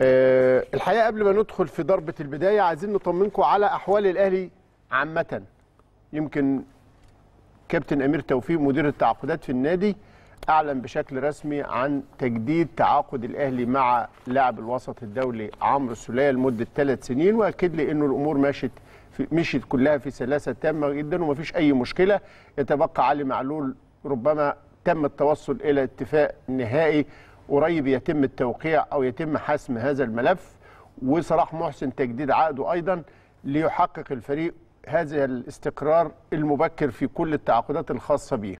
أه الحقيقه قبل ما ندخل في ضربه البدايه عايزين نطمنكم على احوال الاهلي عامه يمكن كابتن امير توفيق مدير التعاقدات في النادي اعلن بشكل رسمي عن تجديد تعاقد الاهلي مع لاعب الوسط الدولي عمرو السلية لمده ثلاث سنين واكد لي انه الامور في مشيت كلها في سلاسه تامه جدا ومفيش اي مشكله يتبقى علي معلول ربما تم التوصل الى اتفاق نهائي قريب يتم التوقيع او يتم حسم هذا الملف وصلاح محسن تجديد عقده ايضا ليحقق الفريق هذا الاستقرار المبكر في كل التعاقدات الخاصه به